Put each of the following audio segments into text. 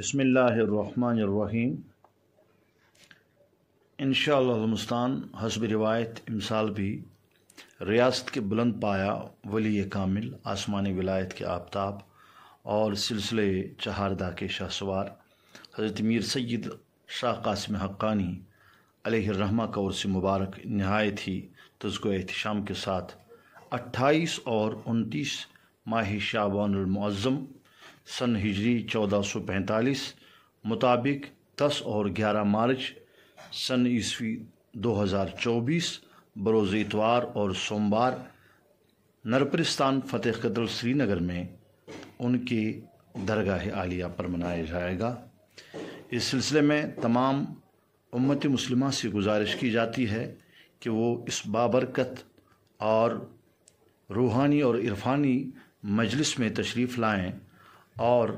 بسم اللہ الرحمن الرحیم انشاء اللہ علومستان حسب روایت امثال بھی ریاست کے بلند پایا ولی کامل آسمانی ولایت کے آفتاب اور سلسلے چہاردہ کے شاہ سوار حضرت میر سید شاہ قاسم حقانی علیہ الرحمہ کا سے مبارک نہایت ہی تزکو احتشام کے ساتھ اٹھائیس اور انتیس ماہ شعبان المعظم سن ہجری چودہ سو پینتالیس مطابق دس اور گیارہ مارچ سن عیسوی دو ہزار چوبیس بروز اتوار اور سوموار نرپرستان فتح قدر سری نگر میں ان کے درگاہ عالیہ پر منایا جائے گا اس سلسلے میں تمام امت مسلمہ سے گزارش کی جاتی ہے کہ وہ اس بابرکت اور روحانی اور عرفانی مجلس میں تشریف لائیں اور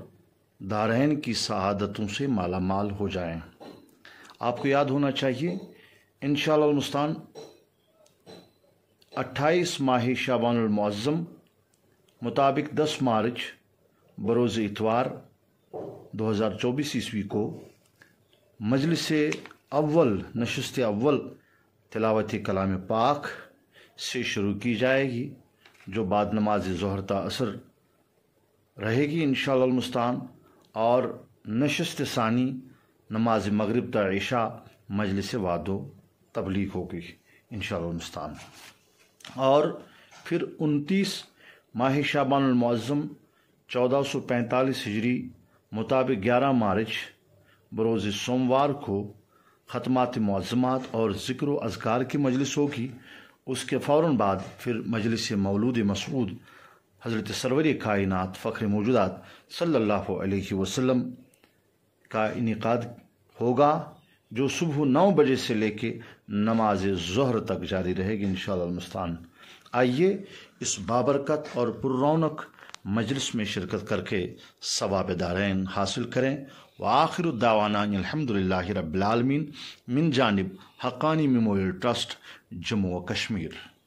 دارین کی سعادتوں سے مالا مال ہو جائیں آپ کو یاد ہونا چاہیے انشاءاللہ المستان اٹھائیس ماہ شابان المعظم مطابق دس مارچ بروز اتوار دو ہزار چوبیس عیسوی کو مجلس اول نشست اول تلاوت کلام پاک سے شروع کی جائے گی جو بعد نماز تا اثر رہے گی انشاءاللہ المستان اور نشست ثانی نماز مغرب تا عشاء مجلس وعد و تبلیغ ہوگی انشاءاللہ المستان اور پھر انتیس ماہ شعبان المعظم چودہ سو پینتالیس ہجری مطابق گیارہ مارچ بروز سوموار کو ختمات معظمات اور ذکر و اذکار کی مجلس ہوگی اس کے فوراً بعد پھر مجلس مولود مسعود حضرت سرور کائنات فخر موجودات صلی اللہ علیہ وسلم کا انعقاد ہوگا جو صبح نو بجے سے لے کے نماز زہر تک جاری رہے گی انشاءاللہ المستان آئیے اس بابرکت اور پر رونق مجلس میں شرکت کر کے ثواب دارین حاصل کریں وآخر الدعوانا الحمدللہ رب العالمین من جانب حقانی میموریل ٹرسٹ جموں و کشمیر